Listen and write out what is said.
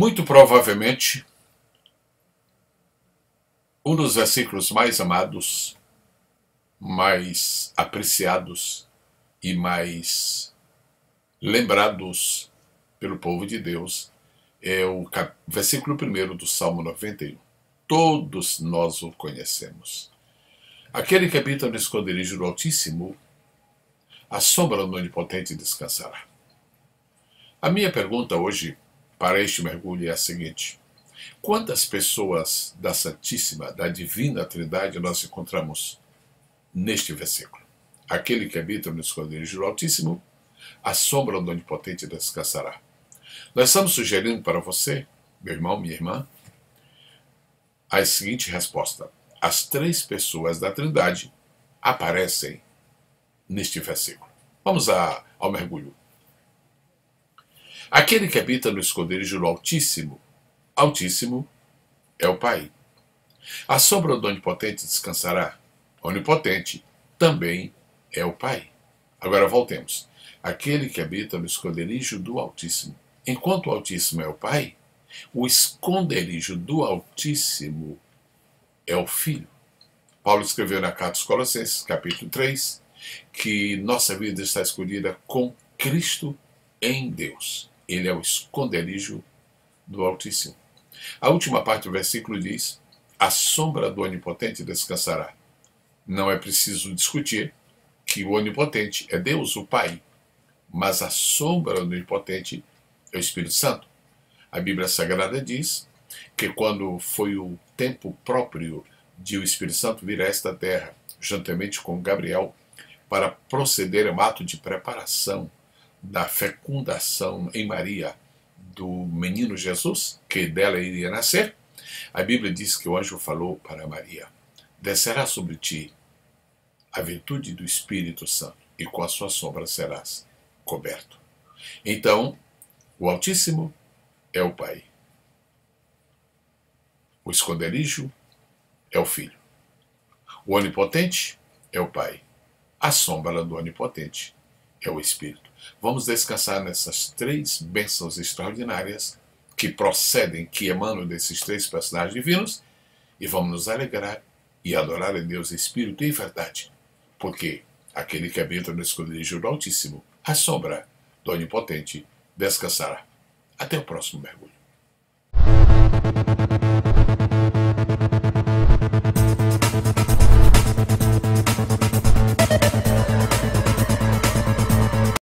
Muito provavelmente, um dos versículos mais amados, mais apreciados e mais lembrados pelo povo de Deus é o cap... versículo 1 do Salmo 91. Todos nós o conhecemos. Aquele que habita no esconderijo do Altíssimo, a sombra do Onipotente descansará. A minha pergunta hoje para este mergulho é a seguinte: quantas pessoas da Santíssima, da Divina Trindade nós encontramos neste versículo? Aquele que habita no esconderijo do Altíssimo, a sombra do Onipotente descansará. Nós estamos sugerindo para você, meu irmão, minha irmã, a seguinte resposta: as três pessoas da Trindade aparecem neste versículo. Vamos a, ao mergulho. Aquele que habita no esconderijo do Altíssimo, Altíssimo é o Pai. A sombra do Onipotente descansará. Onipotente também é o Pai. Agora voltemos. Aquele que habita no esconderijo do Altíssimo. Enquanto o Altíssimo é o Pai, o esconderijo do Altíssimo é o Filho. Paulo escreveu na carta aos Colossenses, capítulo 3, que nossa vida está escondida com Cristo em Deus. Ele é o esconderijo do Altíssimo. A última parte do versículo diz: A sombra do Onipotente descansará. Não é preciso discutir que o Onipotente é Deus, o Pai, mas a sombra do Onipotente é o Espírito Santo. A Bíblia Sagrada diz que quando foi o tempo próprio de o Espírito Santo vir a esta terra, juntamente com Gabriel, para proceder a um ato de preparação da fecundação em Maria do menino Jesus, que dela iria nascer, a Bíblia diz que o anjo falou para Maria: Descerá sobre ti a virtude do Espírito Santo, e com a sua sombra serás coberto. Então, o Altíssimo é o Pai, o esconderijo é o Filho, o Onipotente é o Pai, a sombra do Onipotente é o Espírito. Vamos descansar nessas três bênçãos extraordinárias que procedem, que emanam desses três personagens divinos e vamos nos alegrar e adorar a Deus Espírito em verdade, porque aquele que habita no esconderijo do Altíssimo, a sombra do Onipotente, descansará. Até o próximo mergulho.